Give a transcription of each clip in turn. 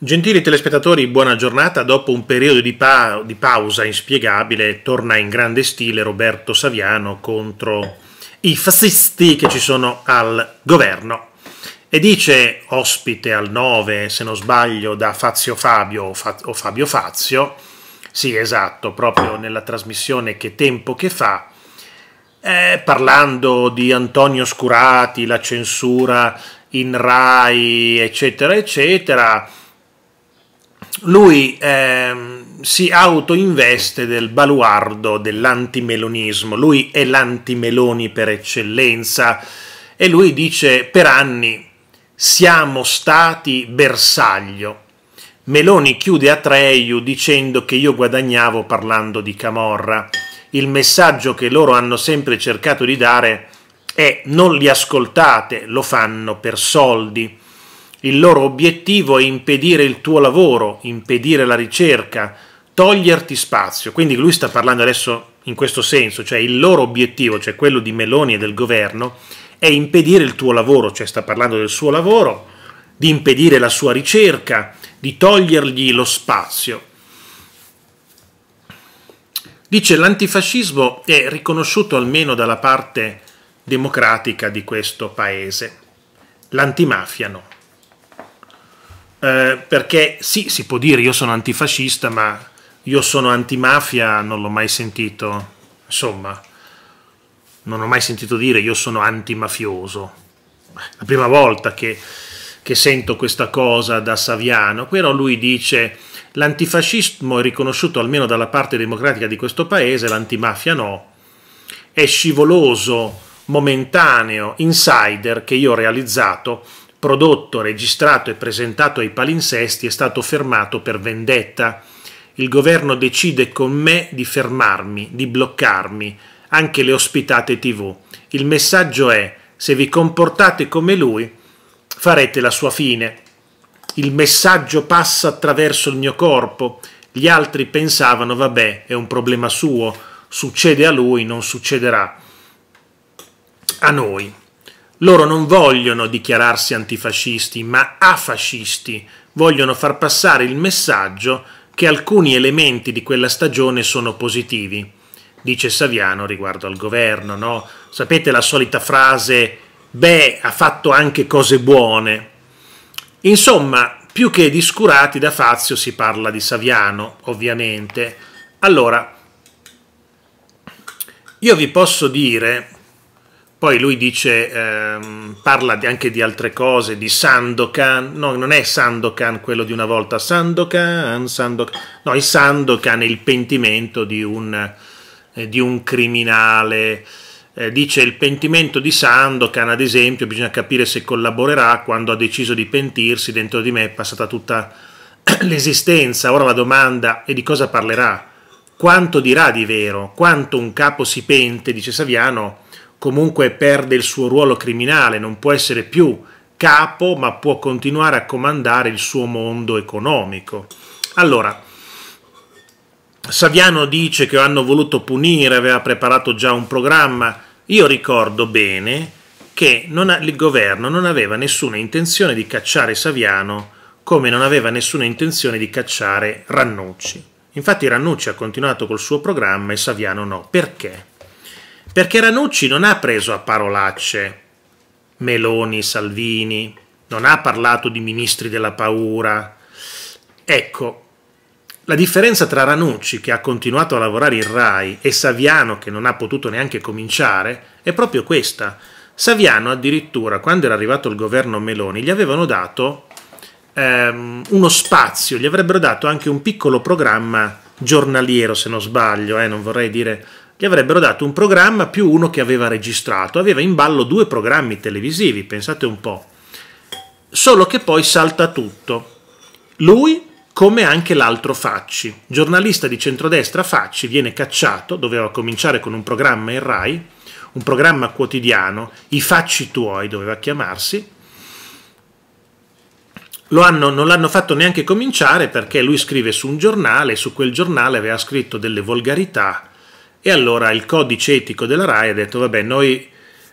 Gentili telespettatori, buona giornata. Dopo un periodo di, pa- di, pausa inspiegabile, torna in grande stile Roberto Saviano contro i fascisti che ci sono al governo. E dice, ospite al 9, se non sbaglio, da Fazio Fabio o, Fa- o Fabio Fazio, sì esatto, proprio nella trasmissione Che tempo che fa, eh, parlando di Antonio Scurati, la censura in Rai, eccetera, eccetera lui ehm, si autoinveste del baluardo dell'antimelonismo, lui è l'antimeloni per eccellenza e lui dice per anni siamo stati bersaglio. Meloni chiude Atreiu dicendo che io guadagnavo parlando di Camorra. Il messaggio che loro hanno sempre cercato di dare è non li ascoltate, lo fanno per soldi il loro obiettivo è impedire il tuo lavoro, impedire la ricerca, toglierti spazio. Quindi lui sta parlando adesso in questo senso, cioè il loro obiettivo, cioè quello di Meloni e del governo, è impedire il tuo lavoro, cioè sta parlando del suo lavoro, di impedire la sua ricerca, di togliergli lo spazio. Dice l'antifascismo è riconosciuto almeno dalla parte democratica di questo paese, l'antimafia no. Eh, perché sì, si può dire io sono antifascista, ma io sono antimafia, non l'ho mai sentito, insomma, non ho mai sentito dire io sono antimafioso. La prima volta che, che sento questa cosa da Saviano, però lui dice l'antifascismo è riconosciuto almeno dalla parte democratica di questo paese, l'antimafia no, è scivoloso, momentaneo, insider che io ho realizzato prodotto, registrato e presentato ai palinsesti è stato fermato per vendetta. Il governo decide con me di fermarmi, di bloccarmi, anche le ospitate tv. Il messaggio è, se vi comportate come lui, farete la sua fine. Il messaggio passa attraverso il mio corpo. Gli altri pensavano, vabbè, è un problema suo, succede a lui, non succederà a noi. Loro non vogliono dichiararsi antifascisti, ma afascisti, vogliono far passare il messaggio che alcuni elementi di quella stagione sono positivi, dice Saviano riguardo al governo, no? Sapete la solita frase, beh, ha fatto anche cose buone. Insomma, più che di Scurati da Fazio si parla di Saviano, ovviamente. Allora, io vi posso dire poi lui dice, ehm, parla anche di altre cose, di Sandokan, no, non è Sandokan quello di una volta, Sandokan, Sandokan, no, è Sandokan il pentimento di un, eh, di un criminale. Eh, dice il pentimento di Sandokan, ad esempio, bisogna capire se collaborerà quando ha deciso di pentirsi, dentro di me è passata tutta l'esistenza, ora la domanda è di cosa parlerà, quanto dirà di vero, quanto un capo si pente, dice Saviano, comunque perde il suo ruolo criminale, non può essere più capo, ma può continuare a comandare il suo mondo economico. Allora, Saviano dice che hanno voluto punire, aveva preparato già un programma. Io ricordo bene che ha, il governo non aveva nessuna intenzione di cacciare Saviano come non aveva nessuna intenzione di cacciare Rannucci. Infatti Rannucci ha continuato col suo programma e Saviano no. Perché? Perché Ranucci non ha preso a parolacce Meloni, Salvini, non ha parlato di ministri della paura. Ecco, la differenza tra Ranucci, che ha continuato a lavorare in Rai, e Saviano, che non ha potuto neanche cominciare, è proprio questa. Saviano addirittura, quando era arrivato il governo Meloni, gli avevano dato ehm, uno spazio, gli avrebbero dato anche un piccolo programma giornaliero, se non sbaglio, eh, non vorrei dire gli avrebbero dato un programma più uno che aveva registrato, aveva in ballo due programmi televisivi, pensate un po'. Solo che poi salta tutto. Lui, come anche l'altro Facci, giornalista di centrodestra Facci, viene cacciato, doveva cominciare con un programma in Rai, un programma quotidiano, I Facci tuoi doveva chiamarsi, hanno, non l'hanno fatto neanche cominciare perché lui scrive su un giornale, su quel giornale aveva scritto delle volgarità e allora il codice etico della RAI ha detto, vabbè, noi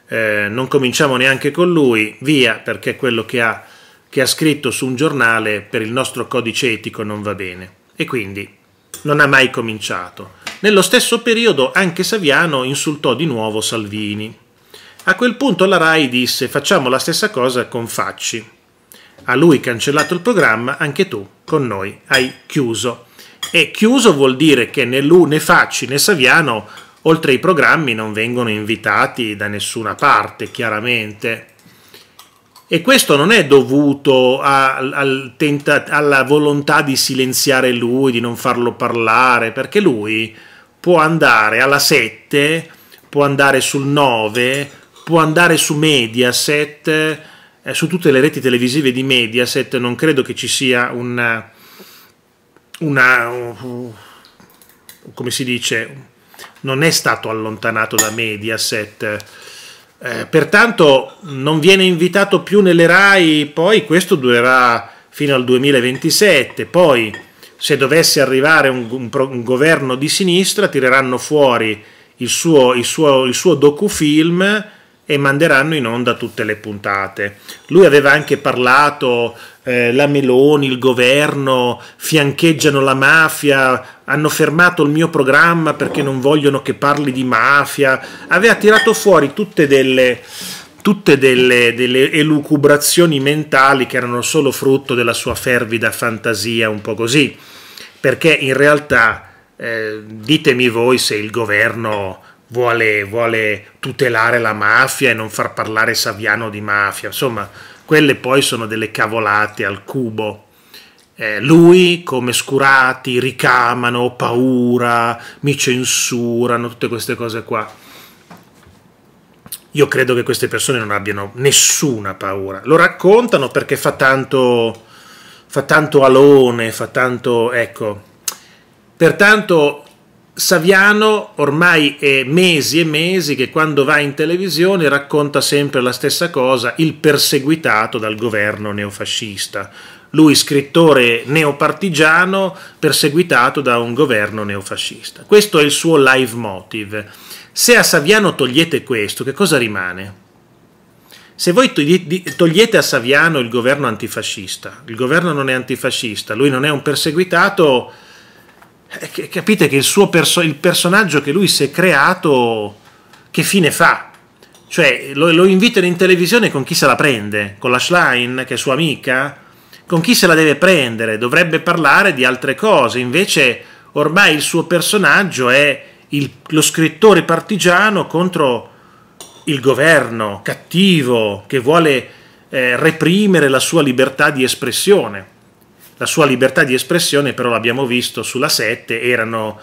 eh, non cominciamo neanche con lui, via, perché quello che ha, che ha scritto su un giornale per il nostro codice etico non va bene. E quindi non ha mai cominciato. Nello stesso periodo anche Saviano insultò di nuovo Salvini. A quel punto la RAI disse facciamo la stessa cosa con Facci. A lui cancellato il programma, anche tu con noi hai chiuso. E chiuso vuol dire che né Lu né Facci né Saviano, oltre ai programmi, non vengono invitati da nessuna parte, chiaramente. E questo non è dovuto a, al tenta- alla volontà di silenziare lui, di non farlo parlare, perché lui può andare alla 7, può andare sul 9, può andare su Mediaset, eh, su tutte le reti televisive di Mediaset, non credo che ci sia un una, come si dice, non è stato allontanato da Mediaset. Eh, pertanto non viene invitato più nelle RAI, poi questo durerà fino al 2027, poi se dovesse arrivare un, un, un governo di sinistra tireranno fuori il suo, il suo, il suo docufilm e manderanno in onda tutte le puntate. Lui aveva anche parlato eh, la Meloni, il governo fiancheggiano la mafia, hanno fermato il mio programma perché non vogliono che parli di mafia. Aveva tirato fuori tutte delle tutte delle, delle, elucubrazioni mentali che erano solo frutto della sua fervida fantasia, un po' così, perché in realtà eh, ditemi voi se il governo vuole, vuole tutelare la mafia e non far parlare Saviano di mafia, insomma quelle poi sono delle cavolate al cubo. Eh, lui, come Scurati, ricamano, ho paura, mi censurano, tutte queste cose qua. Io credo che queste persone non abbiano nessuna paura. Lo raccontano perché fa tanto, fa tanto alone, fa tanto... ecco. Pertanto Saviano ormai è mesi e mesi che quando va in televisione racconta sempre la stessa cosa, il perseguitato dal governo neofascista. Lui scrittore neopartigiano perseguitato da un governo neofascista. Questo è il suo live motive. Se a Saviano togliete questo, che cosa rimane? Se voi togliete a Saviano il governo antifascista, il governo non è antifascista, lui non è un perseguitato, eh, capite che il, suo perso- il personaggio che lui si è creato, che fine fa? Cioè, lo, lo invitano in televisione con chi se la prende? Con la Schlein, che è sua amica? Con chi se la deve prendere? Dovrebbe parlare di altre cose, invece ormai il suo personaggio è il, lo scrittore partigiano contro il governo cattivo che vuole eh, reprimere la sua libertà di espressione la sua libertà di espressione, però l'abbiamo visto sulla 7, erano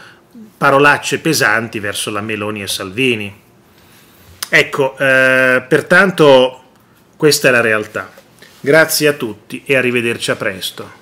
parolacce pesanti verso la Meloni e Salvini. Ecco, eh, pertanto questa è la realtà. Grazie a tutti e arrivederci a presto.